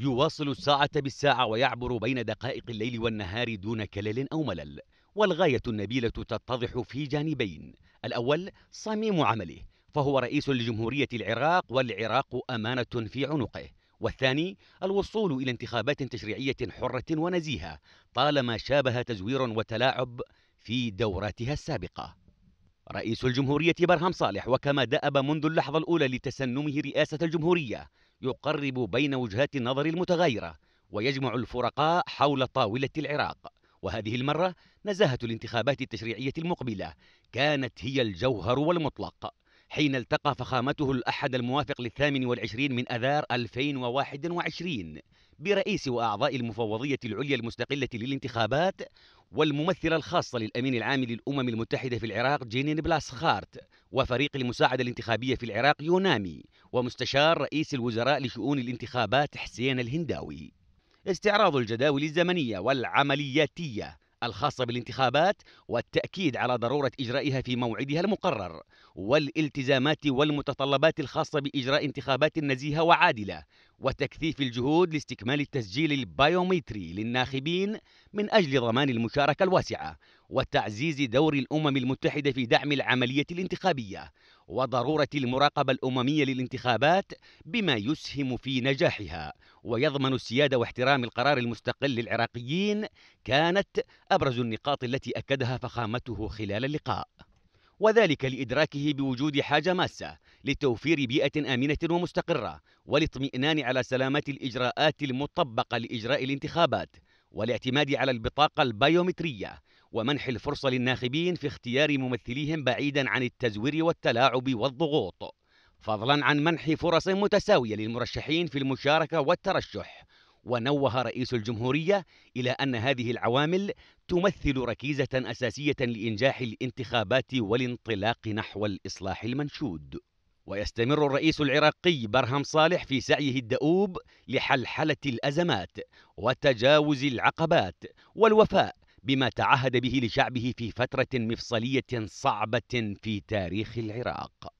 يواصل الساعة بالساعة ويعبر بين دقائق الليل والنهار دون كلل أو ملل والغاية النبيلة تتضح في جانبين الأول صميم عمله فهو رئيس لجمهورية العراق والعراق أمانة في عنقه والثاني الوصول إلى انتخابات تشريعية حرة ونزيهة طالما شابه تزوير وتلاعب في دوراتها السابقة رئيس الجمهورية برهم صالح وكما دأب منذ اللحظة الأولى لتسنمه رئاسة الجمهورية يقرب بين وجهات النظر المتغايرة ويجمع الفرقاء حول طاولة العراق وهذه المرة نزاهة الانتخابات التشريعية المقبلة كانت هي الجوهر والمطلق حين التقى فخامته الأحد الموافق للثامن والعشرين من أذار 2021 برئيس وأعضاء المفوضية العليا المستقلة للانتخابات والممثلة الخاصة للأمين العام للأمم المتحدة في العراق جينين بلاسخارت وفريق المساعدة الانتخابية في العراق يونامي ومستشار رئيس الوزراء لشؤون الانتخابات حسين الهنداوي استعراض الجداول الزمنية والعملياتية الخاصة بالانتخابات والتأكيد على ضرورة إجرائها في موعدها المقرر والالتزامات والمتطلبات الخاصة بإجراء انتخابات نزيهة وعادلة وتكثيف الجهود لاستكمال التسجيل البايومتري للناخبين من أجل ضمان المشاركة الواسعة وتعزيز دور الأمم المتحدة في دعم العملية الانتخابية وضرورة المراقبة الأممية للانتخابات بما يسهم في نجاحها ويضمن السيادة واحترام القرار المستقل للعراقيين كانت أبرز النقاط التي أكدها فخامته خلال اللقاء وذلك لإدراكه بوجود حاجة ماسة لتوفير بيئة آمنة ومستقرة والاطمئنان على سلامة الإجراءات المطبقة لإجراء الانتخابات والاعتماد على البطاقة البيومترية ومنح الفرصة للناخبين في اختيار ممثليهم بعيدا عن التزوير والتلاعب والضغوط فضلا عن منح فرص متساوية للمرشحين في المشاركة والترشح ونوه رئيس الجمهورية إلى أن هذه العوامل تمثل ركيزة أساسية لإنجاح الانتخابات والانطلاق نحو الإصلاح المنشود ويستمر الرئيس العراقي برهم صالح في سعيه الدؤوب لحلحلة الأزمات وتجاوز العقبات والوفاء بما تعهد به لشعبه في فترة مفصلية صعبة في تاريخ العراق